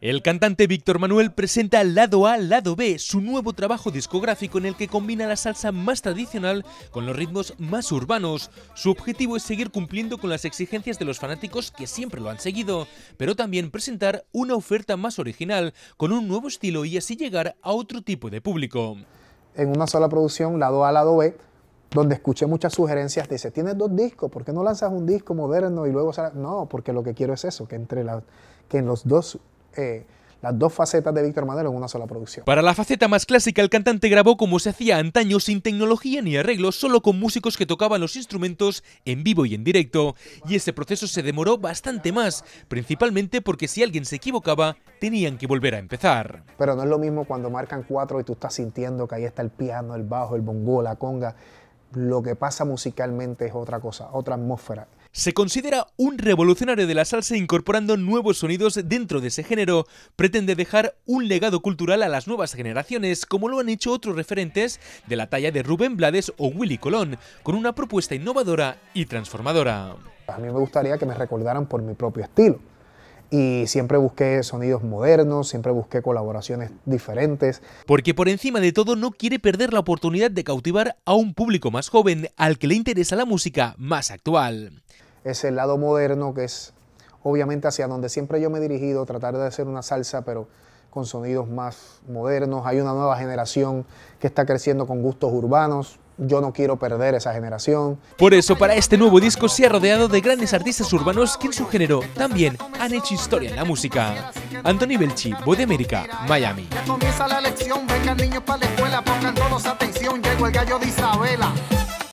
El cantante Víctor Manuel presenta Lado A, Lado B, su nuevo trabajo discográfico en el que combina la salsa más tradicional con los ritmos más urbanos. Su objetivo es seguir cumpliendo con las exigencias de los fanáticos que siempre lo han seguido, pero también presentar una oferta más original, con un nuevo estilo y así llegar a otro tipo de público. En una sola producción, Lado A, Lado B, donde escuché muchas sugerencias de, dice, tienes dos discos, ¿por qué no lanzas un disco moderno y luego sale? No, porque lo que quiero es eso, que entre la, que en los dos... Eh, las dos facetas de Víctor Madero en una sola producción. Para la faceta más clásica, el cantante grabó como se hacía antaño, sin tecnología ni arreglos, solo con músicos que tocaban los instrumentos en vivo y en directo. Y ese proceso se demoró bastante más, principalmente porque si alguien se equivocaba, tenían que volver a empezar. Pero no es lo mismo cuando marcan cuatro y tú estás sintiendo que ahí está el piano, el bajo, el bongo, la conga lo que pasa musicalmente es otra cosa, otra atmósfera. Se considera un revolucionario de la salsa incorporando nuevos sonidos dentro de ese género. Pretende dejar un legado cultural a las nuevas generaciones, como lo han hecho otros referentes de la talla de Rubén Blades o Willy Colón, con una propuesta innovadora y transformadora. A mí me gustaría que me recordaran por mi propio estilo y siempre busqué sonidos modernos, siempre busqué colaboraciones diferentes. Porque por encima de todo no quiere perder la oportunidad de cautivar a un público más joven al que le interesa la música más actual. Es el lado moderno que es obviamente hacia donde siempre yo me he dirigido, tratar de hacer una salsa, pero con sonidos más modernos. Hay una nueva generación que está creciendo con gustos urbanos, yo no quiero perder esa generación. Por eso, para este nuevo disco se ha rodeado de grandes artistas urbanos que en su género también han hecho historia en la música. Anthony Belchi, Voz de América, Miami. comienza la lección, niños atención, llegó el gallo de